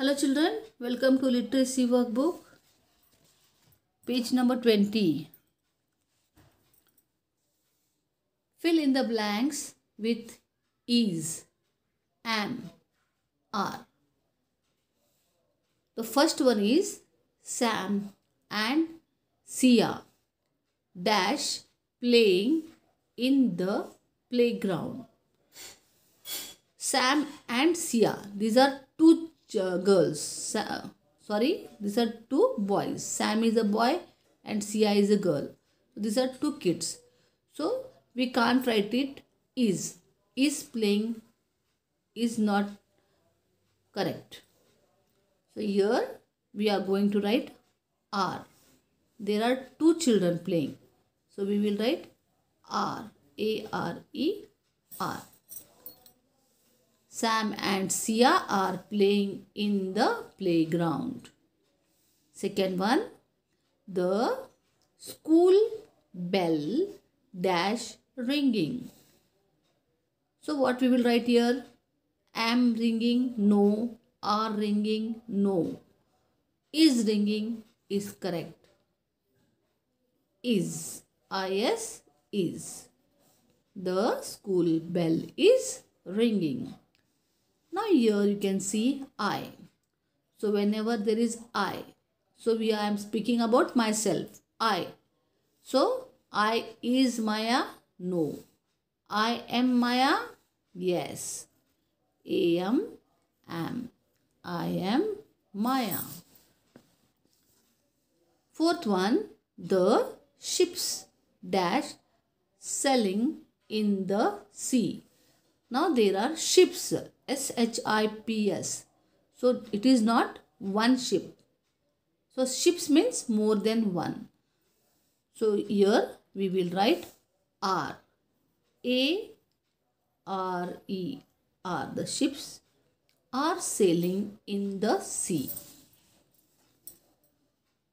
Hello children, welcome to literacy workbook, page number 20. Fill in the blanks with is, am, are. The first one is Sam and Sia dash playing in the playground. Sam and Sia, these are two girls sorry these are two boys sam is a boy and sia is a girl so these are two kids so we can't write it is is playing is not correct so here we are going to write are there are two children playing so we will write r a r e r Sam and Sia are playing in the playground. Second one, the school bell dash ringing. So what we will write here? Am ringing, no. Are ringing, no. Is ringing is correct. Is, is, is. The school bell is ringing. Now here you can see I. So whenever there is I, so we I am speaking about myself. I. So I is Maya? No. I am Maya? Yes. am am. I am Maya. Fourth one, the ships dash selling in the sea. Now there are ships. S-H-I-P-S. So it is not one ship. So ships means more than one. So here we will write R. A R E R. The ships are sailing in the sea.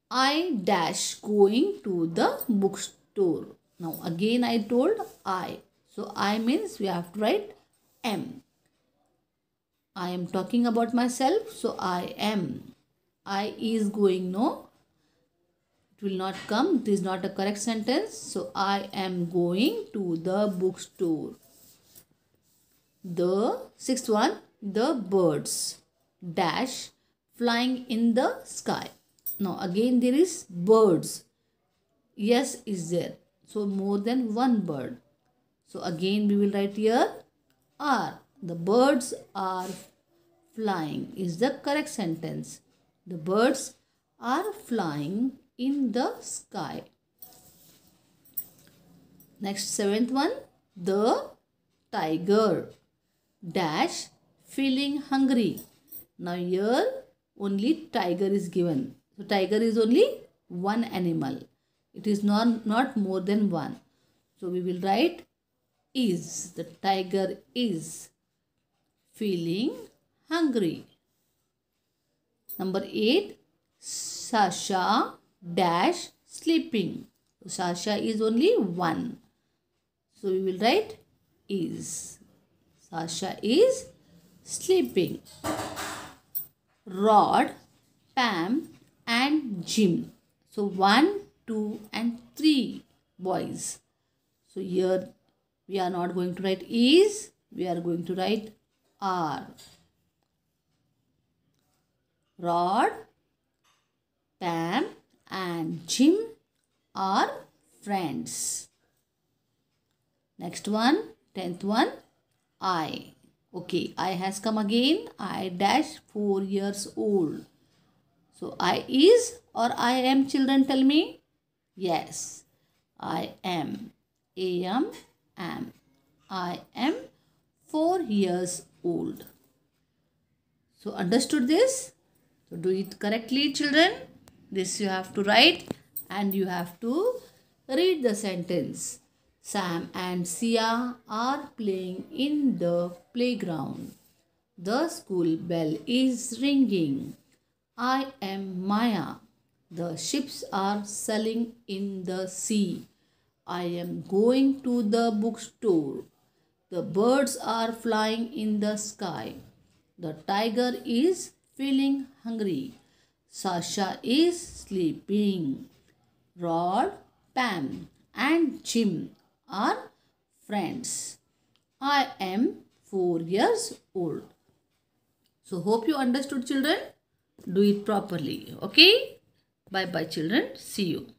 I dash going to the bookstore. Now again I told I. So I means we have to write M. I am talking about myself. So I am. I is going no. It will not come. It is not a correct sentence. So I am going to the bookstore. The sixth one. The birds dash flying in the sky. Now again there is birds. Yes is there. So more than one bird. So again we will write here are the birds are flying is the correct sentence. The birds are flying in the sky. Next seventh one. The tiger dash feeling hungry. Now here only tiger is given. So tiger is only one animal. It is not, not more than one. So we will write is. The tiger is feeling hungry. Number 8. Sasha dash sleeping. Sasha is only one. So we will write is. Sasha is sleeping. Rod, Pam and Jim. So 1, 2 and 3 boys. So here we are not going to write is. We are going to write are Rod, Pam and Jim are friends. Next one, tenth one, I. Okay, I has come again. I dash 4 years old. So, I is or I am children tell me? Yes, I am. am am. I am 4 years old. So understood this? So do it correctly children. This you have to write and you have to read the sentence. Sam and Sia are playing in the playground. The school bell is ringing. I am Maya. The ships are sailing in the sea. I am going to the bookstore. The birds are flying in the sky. The tiger is feeling hungry. Sasha is sleeping. Rod, Pam, and Jim are friends. I am 4 years old. So, hope you understood, children. Do it properly. Okay? Bye bye, children. See you.